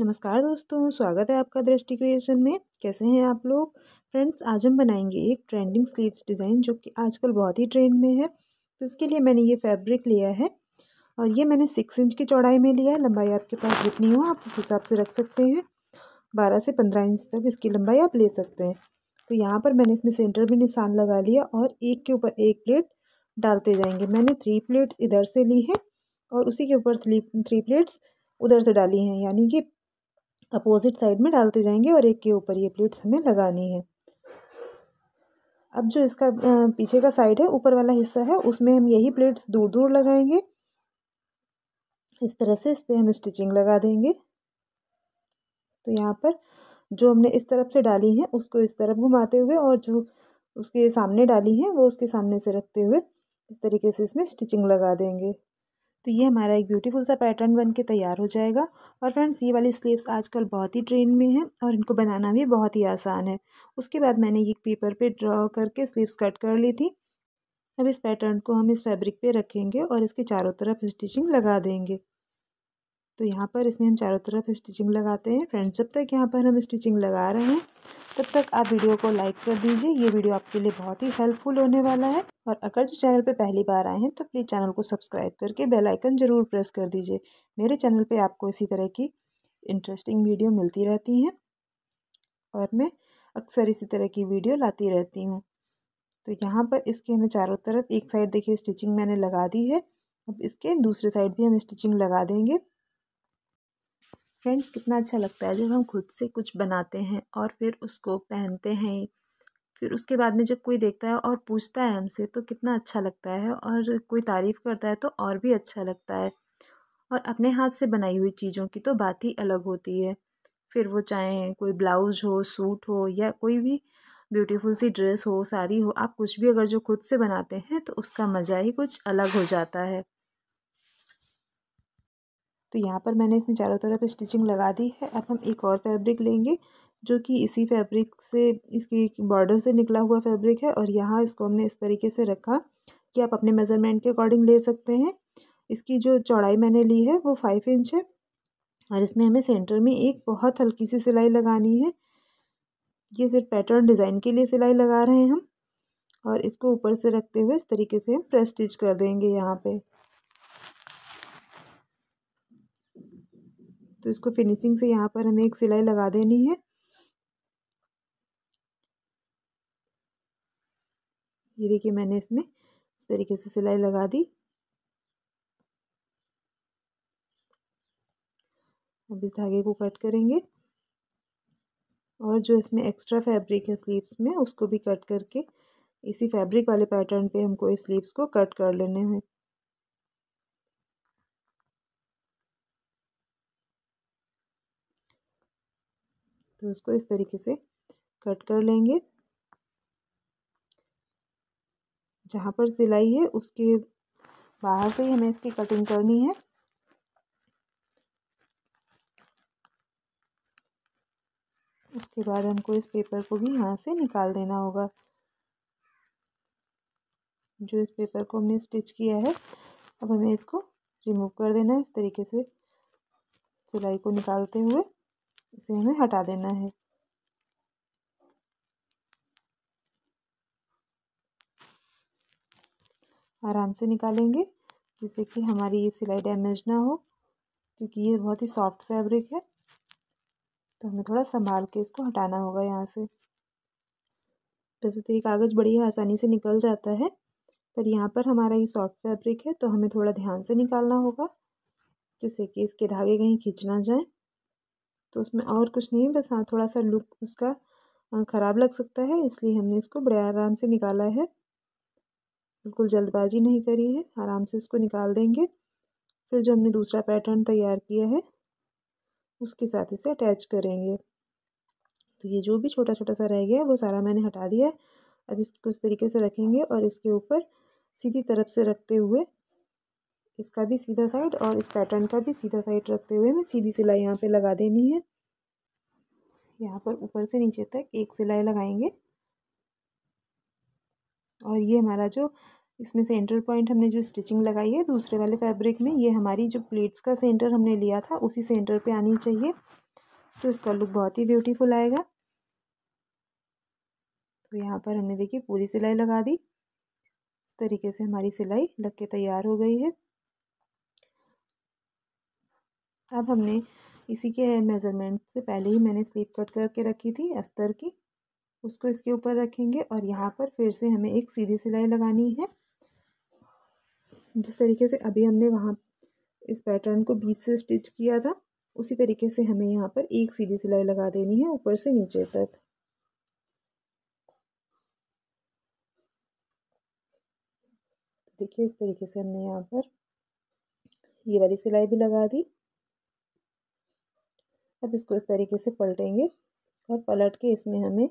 नमस्कार दोस्तों स्वागत है आपका दृष्टि क्रिएशन में कैसे हैं आप लोग फ्रेंड्स आज हम बनाएंगे एक ट्रेंडिंग स्लीव्स डिज़ाइन जो कि आजकल बहुत ही ट्रेंड में है तो इसके लिए मैंने ये फैब्रिक लिया है और ये मैंने सिक्स इंच की चौड़ाई में लिया है लंबाई आपके पास जितनी हो आप उस हिसाब से रख सकते हैं बारह से पंद्रह इंच तक इसकी लंबाई आप ले सकते हैं तो यहाँ पर मैंने इसमें सेंटर में निशान लगा लिया और एक के ऊपर एक प्लेट डालते जाएंगे मैंने थ्री प्लेट्स इधर से ली है और उसी के ऊपर थ्री थ्री प्लेट्स उधर से डाली हैं यानी कि अपोजिट साइड में डालते जाएंगे और एक के ऊपर ये प्लेट्स हमें लगानी है अब जो इसका पीछे का साइड है ऊपर वाला हिस्सा है उसमें हम यही प्लेट्स दूर दूर लगाएंगे इस तरह से इस पर हम स्टिचिंग लगा देंगे तो यहाँ पर जो हमने इस तरफ से डाली है उसको इस तरफ घुमाते हुए और जो उसके सामने डाली है वो उसके सामने से रखते हुए इस तरीके से इसमें स्टिचिंग लगा देंगे तो ये हमारा एक ब्यूटीफुल सा पैटर्न बन के तैयार हो जाएगा और फ्रेंड्स ये वाली स्लीव्स आजकल बहुत ही ट्रेंड में है और इनको बनाना भी बहुत ही आसान है उसके बाद मैंने ये पेपर पे ड्रॉ करके स्लीव्स कट कर ली थी अब इस पैटर्न को हम इस फैब्रिक पे रखेंगे और इसके चारों तरफ स्टिचिंग लगा देंगे तो यहाँ पर इसमें हम चारों तरफ स्टिचिंग लगाते हैं फ्रेंड्स जब तक यहाँ पर हम स्टिचिंग लगा रहे हैं तब तक आप वीडियो को लाइक कर दीजिए ये वीडियो आपके लिए बहुत ही हेल्पफुल होने वाला है और अगर जो चैनल पे पहली बार आए हैं तो प्लीज़ चैनल को सब्सक्राइब करके बेल आइकन ज़रूर प्रेस कर दीजिए मेरे चैनल पे आपको इसी तरह की इंटरेस्टिंग वीडियो मिलती रहती हैं और मैं अक्सर इसी तरह की वीडियो लाती रहती हूँ तो यहाँ पर इसके हमें चारों तरफ एक साइड देखिए स्टिचिंग मैंने लगा दी है अब इसके दूसरे साइड भी हम स्टिचिंग लगा देंगे फ्रेंड्स कितना अच्छा लगता है जब हम खुद से कुछ बनाते हैं और फिर उसको पहनते हैं फिर उसके बाद में जब कोई देखता है और पूछता है हमसे तो कितना अच्छा लगता है और कोई तारीफ़ करता है तो और भी अच्छा लगता है और अपने हाथ से बनाई हुई चीज़ों की तो बात ही अलग होती है फिर वो चाहे कोई ब्लाउज हो सूट हो या कोई भी ब्यूटीफुल सी ड्रेस हो साड़ी हो आप कुछ भी अगर जो खुद से बनाते हैं तो उसका मज़ा ही कुछ अलग हो जाता है तो यहाँ पर मैंने इसमें चारों तरफ स्टिचिंग लगा दी है अब हम एक और फैब्रिक लेंगे जो कि इसी फैब्रिक से इसकी बॉर्डर से निकला हुआ फैब्रिक है और यहाँ इसको हमने इस तरीके से रखा कि आप अपने मेज़रमेंट के अकॉर्डिंग ले सकते हैं इसकी जो चौड़ाई मैंने ली है वो फाइव इंच है और इसमें हमें सेंटर में एक बहुत हल्की सी सिलाई लगानी है ये सिर्फ पैटर्न डिज़ाइन के लिए सिलाई लगा रहे हैं हम और इसको ऊपर से रखते हुए इस तरीके से हम प्रेस स्टिच कर देंगे यहाँ पे तो इसको फिनिशिंग से यहाँ पर हमें एक सिलाई लगा देनी है ये देखिए मैंने इसमें इस तरीके से सिलाई लगा दी अब इस धागे को कट करेंगे और जो इसमें एक्स्ट्रा फैब्रिक है स्लीव्स में उसको भी कट करके इसी फैब्रिक वाले पैटर्न पे हमको इस स्लीव्स को कट कर लेने हैं तो उसको इस तरीके से कट कर लेंगे जहाँ पर सिलाई है उसके बाहर से ही हमें इसकी कटिंग करनी है उसके बाद हमको इस पेपर को भी यहाँ से निकाल देना होगा जो इस पेपर को हमने स्टिच किया है अब हमें इसको रिमूव कर देना है इस तरीके से सिलाई को निकालते हुए इसे हमें हटा देना है आराम से निकालेंगे जिससे कि हमारी ये सिलाई डैमेज ना हो क्योंकि ये बहुत ही सॉफ्ट फैब्रिक है तो हमें थोड़ा संभाल के इसको हटाना होगा यहाँ से वैसे तो ये कागज़ बड़ी आसानी से निकल जाता है पर यहाँ पर हमारा ये सॉफ्ट फैब्रिक है तो हमें थोड़ा ध्यान से निकालना होगा जिससे कि इसके धागे कहीं खींच ना जाएँ तो उसमें और कुछ नहीं बस हाँ थोड़ा सा लुक उसका ख़राब लग सकता है इसलिए हमने इसको बड़े आराम से निकाला है बिल्कुल जल्दबाजी नहीं करी है आराम से इसको निकाल देंगे फिर जो हमने दूसरा पैटर्न तैयार किया है उसके साथ इसे अटैच करेंगे तो ये जो भी छोटा छोटा सा रह गया है वो सारा मैंने हटा दिया है अब इसको इस तरीके से रखेंगे और इसके ऊपर सीधी तरफ से रखते हुए इसका भी सीधा साइड और इस पैटर्न का भी सीधा साइड रखते हुए हमें सीधी सिलाई यहाँ पे लगा देनी है यहाँ पर ऊपर से नीचे तक एक सिलाई लगाएंगे और ये हमारा जो इसमें सेंटर पॉइंट हमने जो स्टिचिंग लगाई है दूसरे वाले फैब्रिक में ये हमारी जो प्लेट्स का सेंटर हमने लिया था उसी सेंटर पे आनी चाहिए तो इसका लुक बहुत ही ब्यूटीफुल आएगा तो यहाँ पर हमने देखिए पूरी सिलाई लगा दी इस तरीके से हमारी सिलाई लग के तैयार हो गई है अब हमने इसी के मेज़रमेंट से पहले ही मैंने स्लीप कट करके रखी थी अस्तर की उसको इसके ऊपर रखेंगे और यहाँ पर फिर से हमें एक सीधी सिलाई लगानी है जिस तरीके से अभी हमने वहाँ इस पैटर्न को बीच से स्टिच किया था उसी तरीके से हमें यहाँ पर एक सीधी सिलाई लगा देनी है ऊपर से नीचे तक तो देखिए इस तरीके से हमने यहाँ पर ये वाली सिलाई भी लगा दी अब इसको इस तरीके से पलटेंगे और पलट के इसमें हमें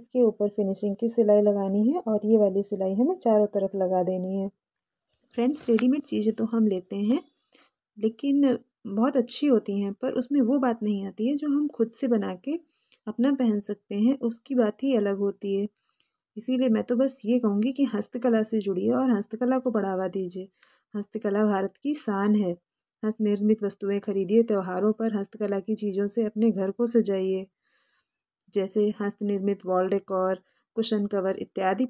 इसके ऊपर फिनिशिंग की सिलाई लगानी है और ये वाली सिलाई हमें चारों तरफ लगा देनी है फ्रेंड्स रेडीमेड चीज़ें तो हम लेते हैं लेकिन बहुत अच्छी होती हैं पर उसमें वो बात नहीं आती है जो हम खुद से बना के अपना पहन सकते हैं उसकी बात ही अलग होती है इसीलिए मैं तो बस ये कहूँगी कि हस्तकला से जुड़िए और हस्तकला को बढ़ावा दीजिए हस्तकला भारत की शान है हस्त निर्मित वस्तुएं खरीदिए त्योहारों पर हस्तकला की चीज़ों से अपने घर को सजाइए जैसे हस्त निर्मित वॉल डेकोर कुशन कवर इत्यादि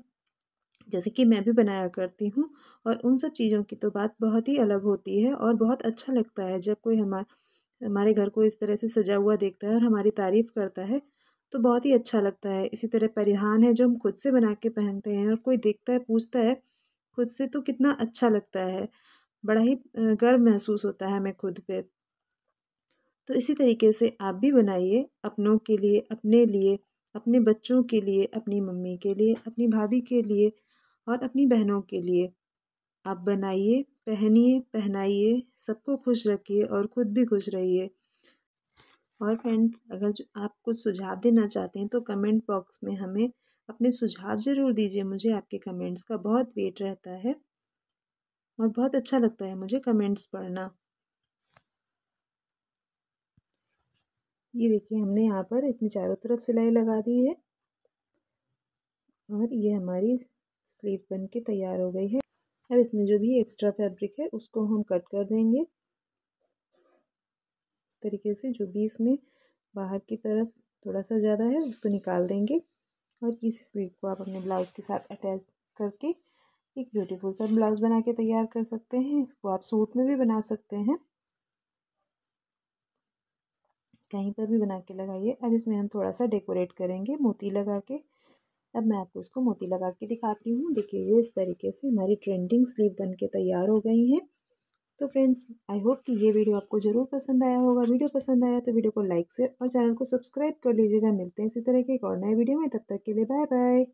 जैसे कि मैं भी बनाया करती हूँ और उन सब चीज़ों की तो बात बहुत ही अलग होती है और बहुत अच्छा लगता है जब कोई हमारे हमारे घर को इस तरह से सजा हुआ देखता है और हमारी तारीफ़ करता है तो बहुत ही अच्छा लगता है इसी तरह परिधान है जो हम खुद से बना के पहनते हैं और कोई देखता है पूछता है खुद से तो कितना अच्छा लगता है बड़ा ही गर्व महसूस होता है हमें खुद पे तो इसी तरीके से आप भी बनाइए अपनों के लिए अपने लिए अपने बच्चों के लिए अपनी मम्मी के लिए अपनी भाभी के लिए और अपनी बहनों के लिए आप बनाइए पहनिए पहनाइए सबको खुश रखिए और ख़ुद भी खुश रहिए और फ्रेंड्स अगर जो आप कुछ सुझाव देना चाहते हैं तो कमेंट बॉक्स में हमें अपने सुझाव ज़रूर दीजिए मुझे आपके कमेंट्स का बहुत वेट रहता है और बहुत अच्छा लगता है मुझे कमेंट्स पढ़ना ये देखिए हमने यहाँ पर इसमें चारों तरफ सिलाई लगा दी है और ये हमारी स्लीव बन के तैयार हो गई है अब इसमें जो भी एक्स्ट्रा फैब्रिक है उसको हम कट कर देंगे इस तरीके से जो भी इसमें बाहर की तरफ थोड़ा सा ज़्यादा है उसको निकाल देंगे और इस स्लीव को आप अपने ब्लाउज़ के साथ अटैच करके एक ब्यूटीफुल सा ब्लाउज बना के तैयार कर सकते हैं इसको आप सूट में भी बना सकते हैं कहीं पर भी बना के लगाइए अब इसमें हम थोड़ा सा डेकोरेट करेंगे मोती लगा के अब मैं आपको इसको मोती लगा के दिखाती हूँ देखिए ये इस तरीके से हमारी ट्रेंडिंग स्लीव बन के तैयार हो गई हैं तो फ्रेंड्स आई होप कि ये वीडियो आपको ज़रूर पसंद आया होगा वीडियो पसंद आया तो वीडियो को लाइक से और चैनल को सब्सक्राइब कर लीजिएगा मिलते हैं इसी तरह के एक और नए वीडियो में तब तक के लिए बाय बाय